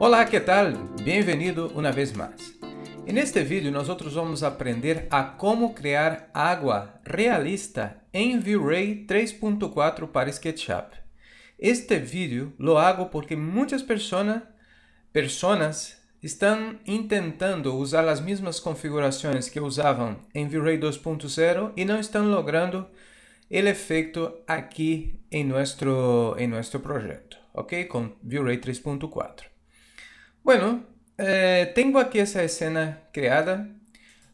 Olá, que tal? Bem-vindo uma vez mais. E neste vídeo nós outros vamos aprender a como criar água realista em V-Ray 3.4 para SketchUp. Este vídeo lo hago porque muitas pessoas personas estão tentando usar as mesmas configurações que usavam em V-Ray 2.0 e não estão logrando o efeito aqui em nosso em nosso projeto, ok? Com V-Ray 3.4. Bueno, eh, tengo aquí esa escena creada.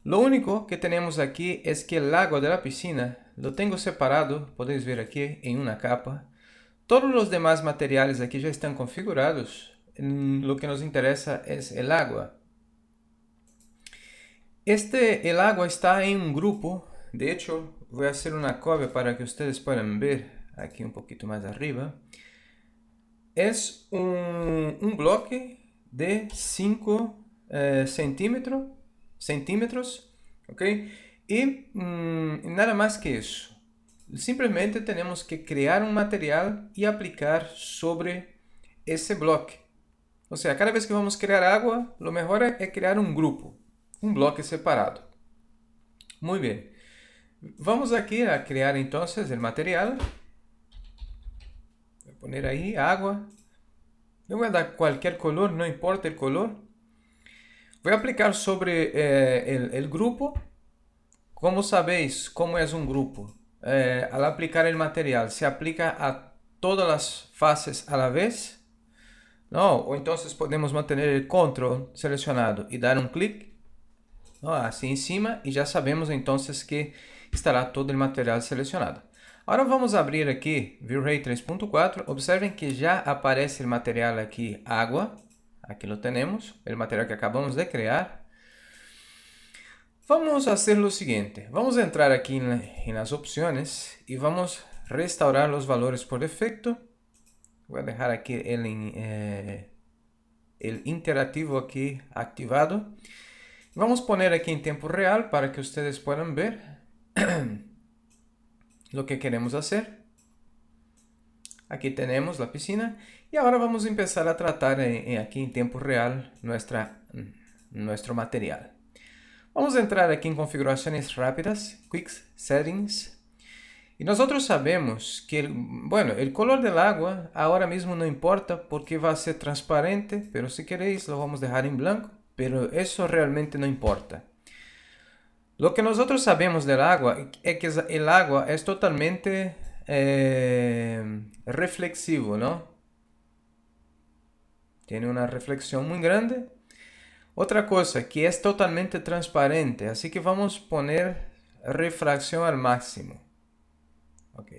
Lo único que tenemos aquí es que el agua de la piscina lo tengo separado, podéis ver aquí, en una capa. Todos los demás materiales aquí ya están configurados. Lo que nos interesa es el agua. Este, el agua está en un grupo. De hecho, voy a hacer una copia para que ustedes puedan ver aquí un poquito más arriba. Es un, un bloque de 5 eh, centímetro, centímetros, ok? Hum, e nada mais que isso. Simplesmente temos que criar um material e aplicar sobre esse bloco. Ou seja, cada vez que vamos criar água, o melhor é, é criar um grupo, um bloco separado. Muito bem. Vamos aqui a criar então o material. Vou pôr aí água não é da qualquer color, não importa o color. Vou aplicar sobre eh, grupo. Como sabéis, como é um grupo, eh, al aplicar o material se aplica a todas as faces a la vez. Ou então, entonces podemos manter o control selecionado e dar um clic assim em cima e já sabemos então, que estará todo o material selecionado. Agora vamos abrir aqui ViewRay 3.4. Observem que já aparece o material aqui água. Aqui lo temos, o material que acabamos de criar. Vamos fazer o seguinte. Vamos entrar aqui nas opções e vamos restaurar os valores por defeito. Vou deixar aqui ele Eh, interativo aqui activado. Vamos poner aqui em tempo real para que vocês possam ver. lo que queremos hacer. Aquí tenemos la piscina y ahora vamos a empezar a tratar eh, eh, aquí en tiempo real nuestra, mm, nuestro material. Vamos a entrar aquí en configuraciones rápidas, Quick Settings. Y nosotros sabemos que, bueno, el color del agua ahora mismo no importa porque va a ser transparente, pero si queréis lo vamos a dejar en blanco, pero eso realmente no importa. Lo que nosotros sabemos del agua e es que el agua es totalmente eh, reflexivo, ¿no? Tiene una reflexión muy grande. Otra cosa que es totalmente transparente, así que vamos a poner refracción al máximo.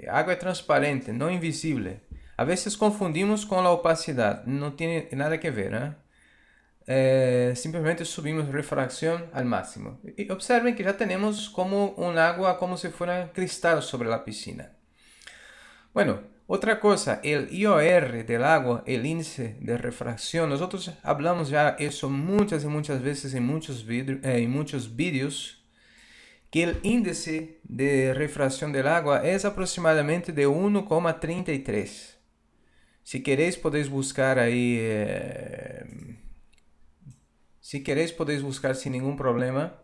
Agua es transparente, no invisible. A veces confundimos con la opacidad, no tiene nada que ver, ¿eh? Eh, simplemente subimos refracción al máximo. Y observen que ya tenemos como un agua, como si fuera cristal sobre la piscina. Bueno, otra cosa, el IOR del agua, el índice de refracción, nosotros hablamos ya eso muchas y muchas veces en muchos, eh, en muchos vídeos, que el índice de refracción del agua es aproximadamente de 1,33. Si queréis podéis buscar ahí... Eh, si queréis podéis buscar sin ningún problema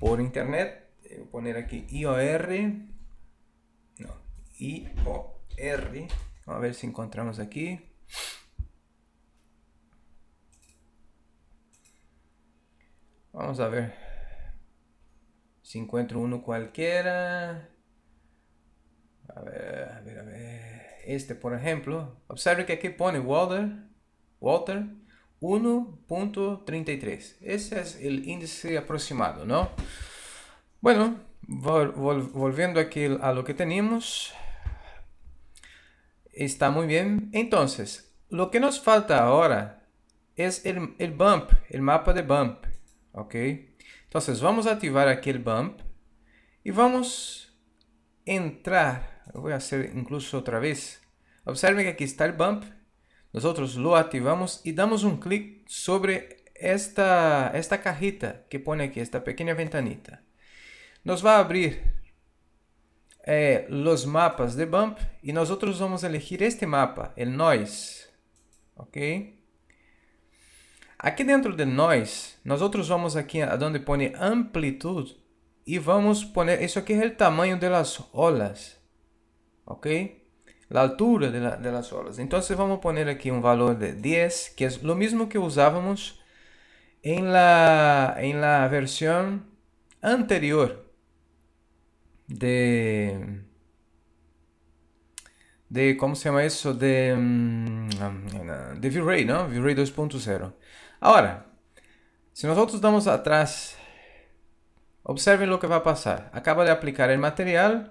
por internet. Eh, voy poner aquí IOR. No, IOR. A ver si encontramos aquí. Vamos a ver. Si encuentro uno cualquiera. A ver, a ver, a ver. Este, por ejemplo. Observe que aquí pone Walter. Walter 1.33. Ese es el índice aproximado, ¿no? Bueno, volviendo aquí a lo que tenemos. Está muy bien. Entonces, lo que nos falta ahora es el, bump, el mapa de bump, ¿ok? Entonces, vamos a activar aquí el bump y vamos a entrar. Voy a hacer incluso otra vez. Observen que aquí está el bump outros lo activamos e damos um clic sobre esta, esta cajita que põe aqui esta pequena ventanita. Nos vai abrir eh, os mapas de Bump nós outros vamos elegir este mapa, el Noise. ¿Ok? Aqui dentro de nós, nós outros vamos aqui aonde põe amplitude e vamos pôr, isso aqui é o tamanho das olas, ok? a altura de, la, de las olas. Então, vamos a poner um valor de 10, que é o mesmo que usávamos em la, em la versão anterior de... de como se chama isso? De, hum, de V-Ray, não? V-Ray 2.0. Agora, se nós outros damos atrás, observem o que vai passar. Acaba de aplicar o material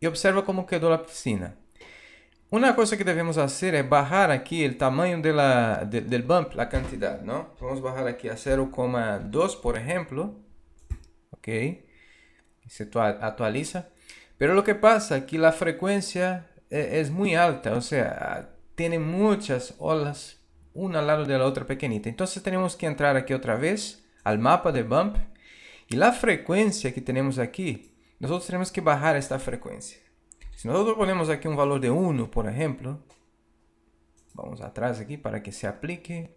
e observa como quedou a piscina. Una cosa que debemos hacer es bajar aquí el tamaño de la, del bump, la cantidad, ¿no? Vamos a bajar aquí a 0,2, por ejemplo. Ok. Se actualiza. Pero lo que pasa es que la frecuencia e, es muy alta, o sea, tiene muchas olas una al lado de la otra pequeñita. Entonces tenemos que entrar aquí otra vez al mapa de bump y la frecuencia que tenemos aquí, nosotros tenemos que bajar esta frecuencia. se nós ponemos aqui um valor de 1, por exemplo vamos atrás aqui para que se aplique.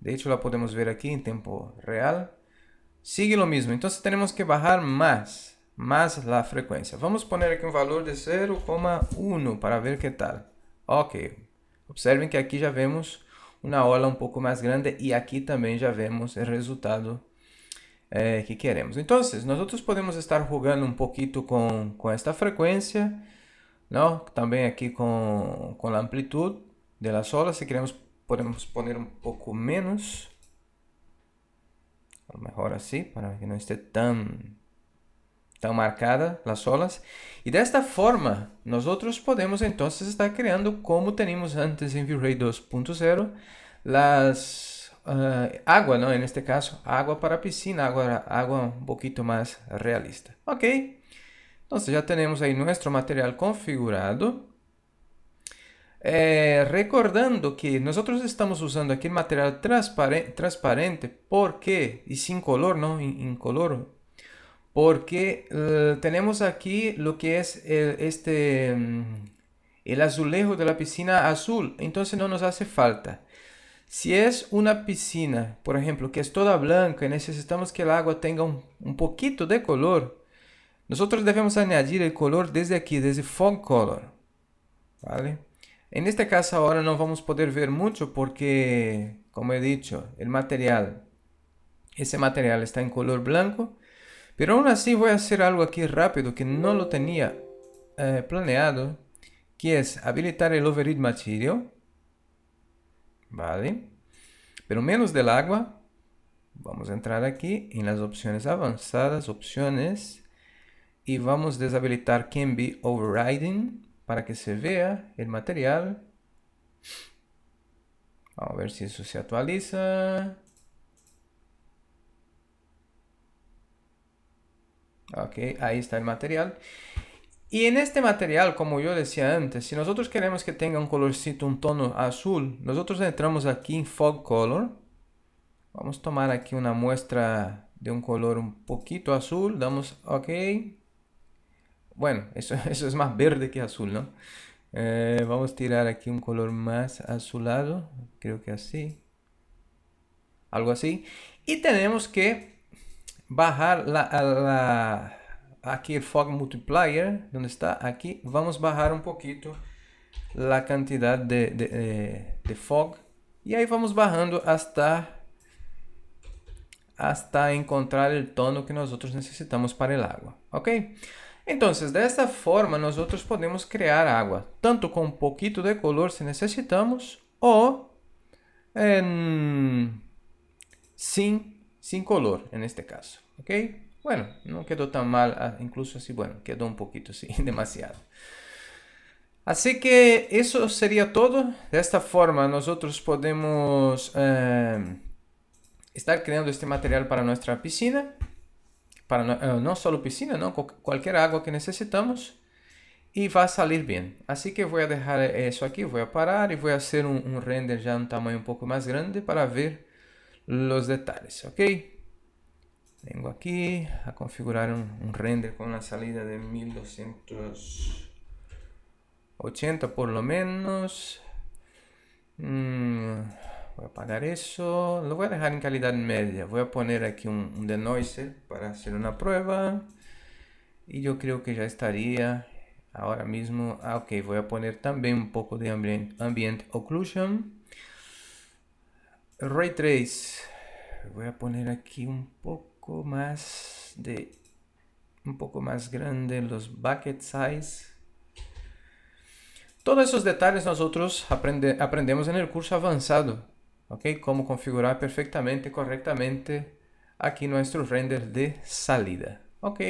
De hecho, la podemos ver aqui em tempo real. Sigue o mesmo então temos que bajar mais mais a frequência Vamos poner aqui um valor de 0,1 para ver que tal. Ok, observem que aqui já vemos uma ola um pouco mais grande e aqui também já vemos o resultado eh, que queremos. Então, assim, nós podemos estar jogando um pouquinho com com esta frequência, não? Também aqui com com a amplitude de las olas, Se queremos podemos poner um pouco menos. A lo mejor para que não esté tão tão marcada as olas. E desta forma, nós podemos então, estar criando como teníamos antes em V-Ray 2.0, las Eh, agua, ¿no? En este caso, agua para piscina, agua, agua un poquito más realista. Ok, entonces ya tenemos ahí nuestro material configurado. Eh, recordando que nosotros estamos usando aquí el material transparente, transparente, porque y sin color, ¿no? en color Porque eh, tenemos aquí lo que es este, mm, el azulejo de la piscina azul. Entonces no nos hace falta. Si es una piscina, por ejemplo, que es toda blanca y necesitamos que el agua tenga un, poquito de color, nosotros debemos añadir el color desde aquí, desde fog color. ¿Vale? En este caso ahora no vamos a poder ver mucho porque, como he dicho, el material, ese material está en color blanco. Pero aún así voy a hacer algo aquí rápido que no lo tenía eh, planeado, que es habilitar el Override Material. ¿vale? Pero menos del agua, vamos a entrar aquí en las opciones avanzadas, opciones, y vamos a deshabilitar Can Be Overriding para que se vea el material. Vamos a ver si eso se actualiza. Ok, ahí está el material. Y en este material, como yo decía antes, si nosotros queremos que tenga un colorcito, un tono azul, nosotros entramos aquí en Fog Color. Vamos a tomar aquí una muestra de un color un poquito azul. Damos OK. Bueno, eso, eso es más verde que azul, ¿no? Eh, vamos a tirar aquí un color más azulado. Creo que así. Algo así. Y tenemos que bajar la Aqui o fog multiplier, onde está aqui, vamos barrar um pouquinho a quantidade de, de, eh, de fog. e aí vamos barrando até até encontrar o tono que nós outros necessitamos para a água, ok? Então, dessa forma, nós outros podemos criar água, tanto com um pouquinho de color se necessitamos, ou eh, sem, hum, sem color, neste caso, ok? Bueno, no quedó tan mal, ah, incluso así, bueno, quedó un poquito, sí, demasiado. Así que eso sería todo. De esta forma nosotros podemos em, estar creando este material para nuestra piscina. Para eh, no, solo piscina, ¿no? cualquier agua que necesitamos. Y va a salir bien. Así que voy a dejar eso aquí, voy a parar y voy a hacer un, render ya un tamaño un poco más grande para ver los detalles, ¿ok? Vengo aquí a configurar un, render con la salida de 1280 por lo menos. Mm, voy a apagar eso. Lo voy a dejar en calidad media. Voy a poner aquí un, denoiser para hacer una prueba. Y yo creo que ya estaría ahora mismo. Ah, ok, voy a poner también un poco de ambiente ambient occlusion. Ray Trace. Voy a poner aquí un poco más de un poco más grande los bucket size todos esos detalles nosotros aprendemos en el curso avanzado ok cómo configurar perfectamente correctamente aquí nuestro render de salida ok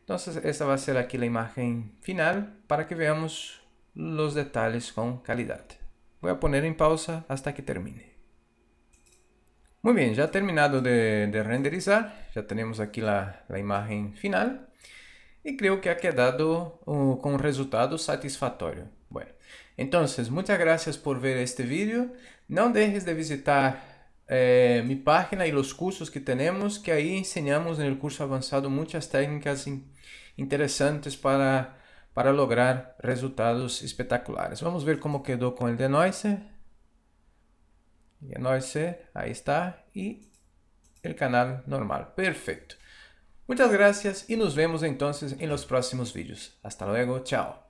entonces esta va a ser aquí la imagen final para que veamos los detalles con calidad voy a poner en pausa hasta que termine Muy bien, ya terminado de, de renderizar, ya tenemos aquí la, la, imagen final y creo que ha quedado uh, con un resultado satisfactorio. Bueno, entonces muchas gracias por ver este vídeo. No dejes de visitar eh, mi página y los cursos que tenemos, que ahí enseñamos en el curso avanzado muchas técnicas in interesantes para, para lograr resultados espectaculares. Vamos ver cómo quedó con el de ahí está, y el canal normal. Perfecto. Muchas gracias y nos vemos entonces en los próximos vídeos. Hasta luego, chao.